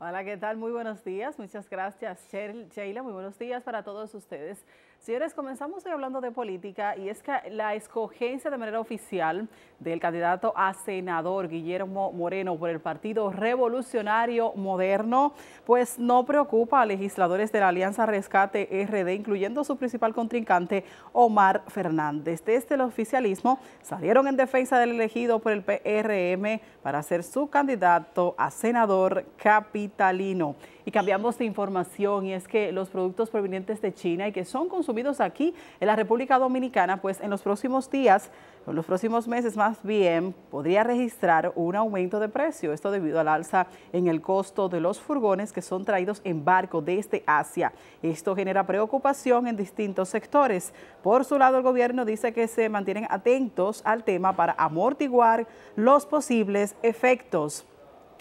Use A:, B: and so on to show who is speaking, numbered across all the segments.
A: Hola, ¿qué tal? Muy buenos días. Muchas gracias, Sheila. Muy buenos días para todos ustedes. Señores, comenzamos hoy hablando de política y es que la escogencia de manera oficial del candidato a senador Guillermo Moreno por el Partido Revolucionario Moderno, pues no preocupa a legisladores de la Alianza Rescate RD, incluyendo su principal contrincante Omar Fernández. Desde este, el oficialismo salieron en defensa del elegido por el PRM para ser su candidato a senador capitalino. Y cambiamos de información y es que los productos provenientes de China y que son consumidos consumidos aquí en la República Dominicana, pues en los próximos días, en los próximos meses más bien, podría registrar un aumento de precio. Esto debido al alza en el costo de los furgones que son traídos en barco desde Asia. Esto genera preocupación en distintos sectores. Por su lado, el gobierno dice que se mantienen atentos al tema para amortiguar los posibles efectos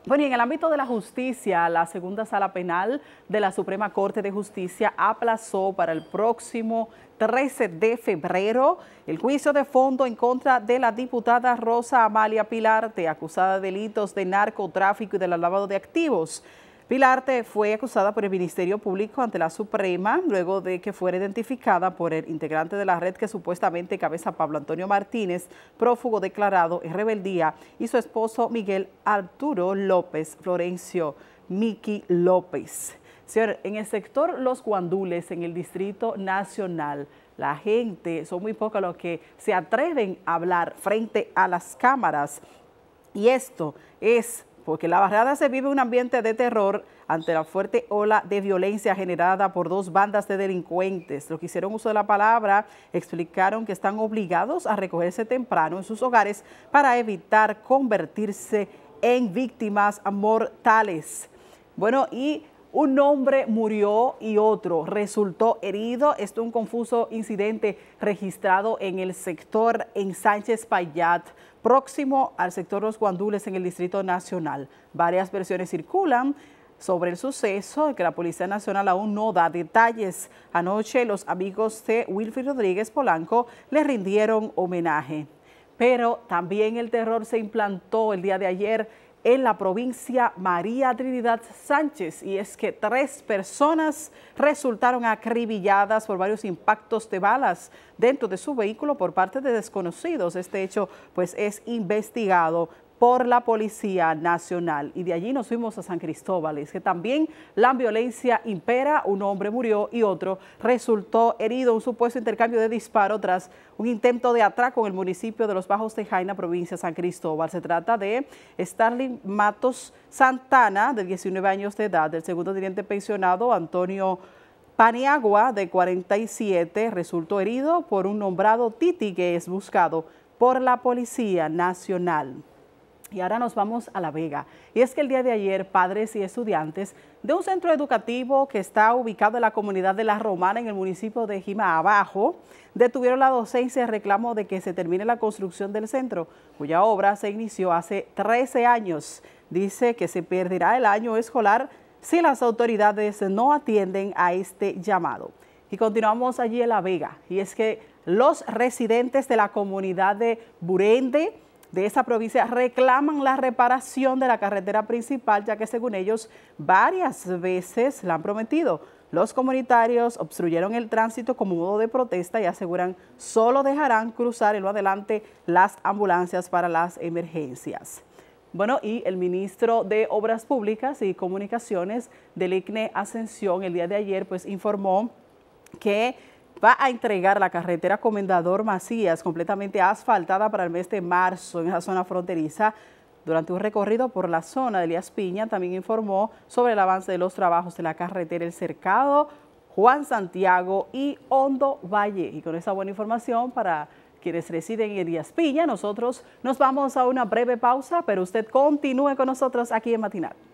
A: bueno, y en el ámbito de la justicia, la segunda sala penal de la Suprema Corte de Justicia aplazó para el próximo 13 de febrero el juicio de fondo en contra de la diputada Rosa Amalia Pilarte, acusada de delitos de narcotráfico y de lavado de activos. Pilarte fue acusada por el Ministerio Público ante la Suprema luego de que fuera identificada por el integrante de la red que supuestamente cabeza Pablo Antonio Martínez, prófugo declarado en rebeldía, y su esposo Miguel Arturo López Florencio Miki López. Señor, en el sector Los Guandules, en el Distrito Nacional, la gente, son muy pocos los que se atreven a hablar frente a las cámaras. Y esto es porque la barrada se vive un ambiente de terror ante la fuerte ola de violencia generada por dos bandas de delincuentes. Los que hicieron uso de la palabra explicaron que están obligados a recogerse temprano en sus hogares para evitar convertirse en víctimas mortales. Bueno, y un hombre murió y otro resultó herido. Esto es un confuso incidente registrado en el sector en Sánchez Payat, próximo al sector Los Guandules en el Distrito Nacional. Varias versiones circulan sobre el suceso, que la Policía Nacional aún no da detalles. Anoche los amigos de Wilfrid Rodríguez Polanco le rindieron homenaje. Pero también el terror se implantó el día de ayer en la provincia María Trinidad Sánchez y es que tres personas resultaron acribilladas por varios impactos de balas dentro de su vehículo por parte de desconocidos. Este hecho pues es investigado por la Policía Nacional. Y de allí nos fuimos a San Cristóbal. Es que también la violencia impera. Un hombre murió y otro resultó herido. Un supuesto intercambio de disparo tras un intento de atraco en el municipio de Los Bajos de Jaina, provincia de San Cristóbal. Se trata de Starling Matos Santana, de 19 años de edad, del segundo teniente pensionado Antonio Paniagua, de 47, resultó herido por un nombrado Titi que es buscado por la Policía Nacional. Y ahora nos vamos a La Vega. Y es que el día de ayer, padres y estudiantes de un centro educativo que está ubicado en la comunidad de La Romana, en el municipio de Jima Abajo, detuvieron la docencia y reclamo de que se termine la construcción del centro, cuya obra se inició hace 13 años. Dice que se perderá el año escolar si las autoridades no atienden a este llamado. Y continuamos allí en La Vega. Y es que los residentes de la comunidad de Burende, de esa provincia reclaman la reparación de la carretera principal, ya que según ellos varias veces la han prometido. Los comunitarios obstruyeron el tránsito como modo de protesta y aseguran solo dejarán cruzar en lo adelante las ambulancias para las emergencias. Bueno, y el ministro de Obras Públicas y Comunicaciones del ICNE Ascensión el día de ayer pues informó que va a entregar la carretera Comendador Macías completamente asfaltada para el mes de marzo en esa zona fronteriza. Durante un recorrido por la zona de Elías Piña también informó sobre el avance de los trabajos de la carretera El Cercado, Juan Santiago y Hondo Valle. Y con esa buena información para quienes residen en Elías Piña, nosotros nos vamos a una breve pausa, pero usted continúe con nosotros aquí en Matinal.